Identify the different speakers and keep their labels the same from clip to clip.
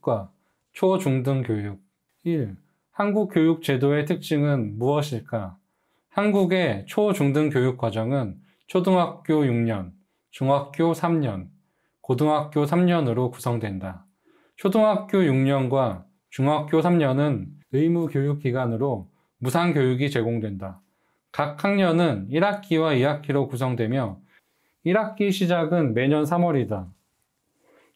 Speaker 1: 특과 초중등 교육 1. 한국 교육 제도의 특징은 무엇일까? 한국의 초중등 교육 과정은 초등학교 6년, 중학교 3년, 고등학교 3년으로 구성된다. 초등학교 6년과 중학교 3년은 의무 교육 기간으로 무상 교육이 제공된다. 각 학년은 1학기와 2학기로 구성되며 1학기 시작은 매년 3월이다.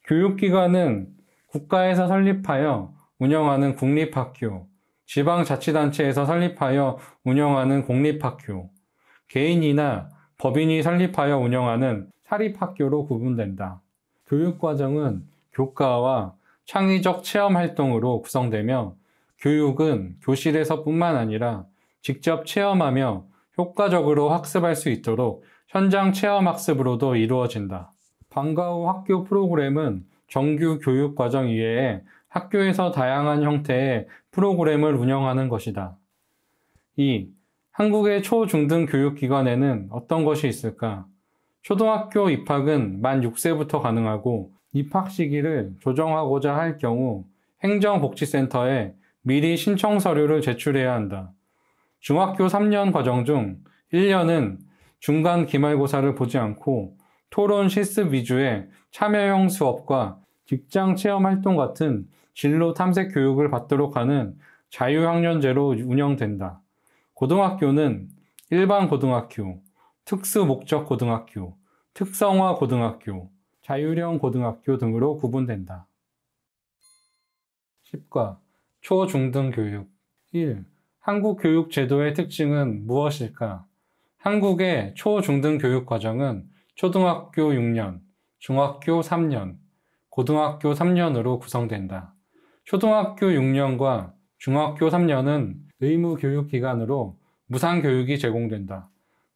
Speaker 1: 교육 기관은 국가에서 설립하여 운영하는 국립학교, 지방자치단체에서 설립하여 운영하는 공립학교, 개인이나 법인이 설립하여 운영하는 사립학교로 구분된다. 교육과정은 교과와 창의적 체험 활동으로 구성되며 교육은 교실에서 뿐만 아니라 직접 체험하며 효과적으로 학습할 수 있도록 현장 체험 학습으로도 이루어진다. 방과 후 학교 프로그램은 정규 교육 과정 이외에 학교에서 다양한 형태의 프로그램을 운영하는 것이다. 2. 한국의 초중등 교육기관에는 어떤 것이 있을까? 초등학교 입학은 만 6세부터 가능하고 입학 시기를 조정하고자 할 경우 행정복지센터에 미리 신청 서류를 제출해야 한다. 중학교 3년 과정 중 1년은 중간 기말고사를 보지 않고 토론 실습 위주의 참여형 수업과 직장 체험 활동 같은 진로 탐색 교육을 받도록 하는 자유학년제로 운영된다. 고등학교는 일반 고등학교, 특수 목적 고등학교, 특성화 고등학교, 자율형 고등학교 등으로 구분된다. 10과 초중등 교육 1. 한국 교육 제도의 특징은 무엇일까? 한국의 초중등 교육 과정은 초등학교 6년, 중학교 3년, 고등학교 3년으로 구성된다. 초등학교 6년과 중학교 3년은 의무 교육 기간으로 무상 교육이 제공된다.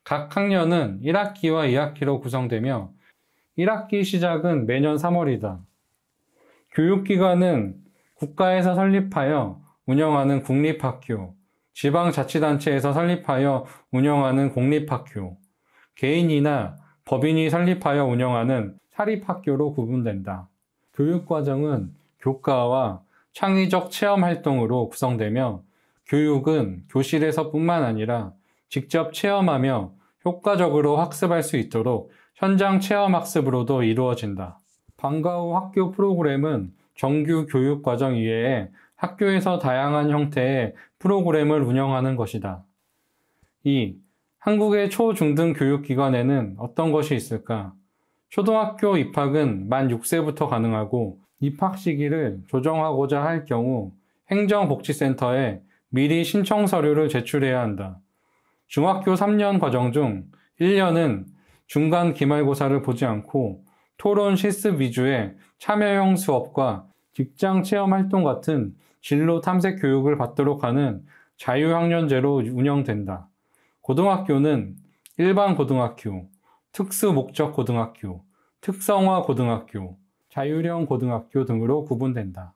Speaker 1: 각 학년은 1학기와 2학기로 구성되며 1학기 시작은 매년 3월이다. 교육 기관은 국가에서 설립하여 운영하는 국립학교, 지방자치단체에서 설립하여 운영하는 공립학교, 개인이나 법인이 설립하여 운영하는 사립학교로 구분된다. 교육과정은 교과와 창의적 체험 활동으로 구성되며 교육은 교실에서 뿐만 아니라 직접 체험하며 효과적으로 학습할 수 있도록 현장 체험 학습으로도 이루어진다. 방과 후 학교 프로그램은 정규 교육 과정 이외에 학교에서 다양한 형태의 프로그램을 운영하는 것이다. 2. 한국의 초중등 교육기관에는 어떤 것이 있을까? 초등학교 입학은 만 6세부터 가능하고 입학 시기를 조정하고자 할 경우 행정복지센터에 미리 신청 서류를 제출해야 한다. 중학교 3년 과정 중 1년은 중간 기말고사를 보지 않고 토론 실습 위주의 참여형 수업과 직장 체험 활동 같은 진로 탐색 교육을 받도록 하는 자유학년제로 운영된다. 고등학교는 일반 고등학교, 특수 목적 고등학교, 특성화 고등학교, 자율형 고등학교 등으로 구분된다.